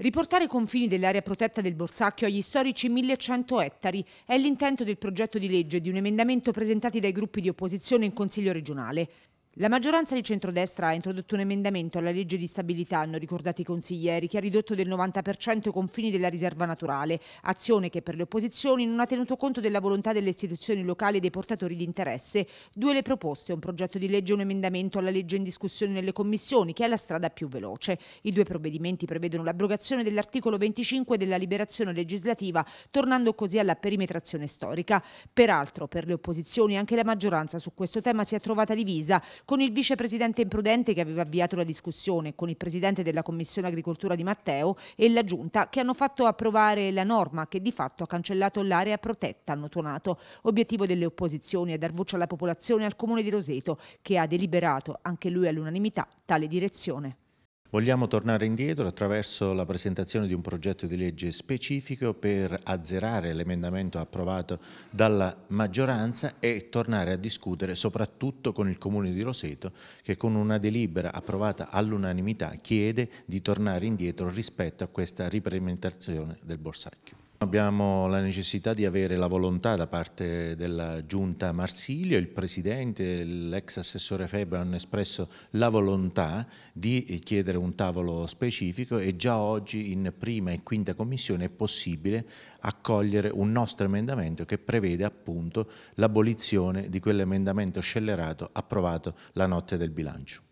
Riportare i confini dell'area protetta del Borsacchio agli storici 1100 ettari è l'intento del progetto di legge di un emendamento presentato dai gruppi di opposizione in Consiglio regionale. La maggioranza di centrodestra ha introdotto un emendamento alla legge di stabilità, hanno ricordato i consiglieri, che ha ridotto del 90% i confini della riserva naturale, azione che per le opposizioni non ha tenuto conto della volontà delle istituzioni locali e dei portatori di interesse. Due le proposte, un progetto di legge e un emendamento alla legge in discussione nelle commissioni, che è la strada più veloce. I due provvedimenti prevedono l'abrogazione dell'articolo 25 della liberazione legislativa, tornando così alla perimetrazione storica. Peraltro, per le opposizioni anche la maggioranza su questo tema si è trovata divisa con il vicepresidente Imprudente che aveva avviato la discussione, con il presidente della Commissione Agricoltura di Matteo e la Giunta che hanno fatto approvare la norma che di fatto ha cancellato l'area protetta, hanno tuonato. Obiettivo delle opposizioni è dar voce alla popolazione e al comune di Roseto che ha deliberato, anche lui all'unanimità, tale direzione. Vogliamo tornare indietro attraverso la presentazione di un progetto di legge specifico per azzerare l'emendamento approvato dalla maggioranza e tornare a discutere soprattutto con il Comune di Roseto che con una delibera approvata all'unanimità chiede di tornare indietro rispetto a questa riplementazione del borsacchio. Abbiamo la necessità di avere la volontà da parte della giunta Marsilio, il presidente, l'ex assessore Febbre hanno espresso la volontà di chiedere un tavolo specifico e già oggi in prima e quinta commissione è possibile accogliere un nostro emendamento che prevede appunto l'abolizione di quell'emendamento scellerato approvato la notte del bilancio.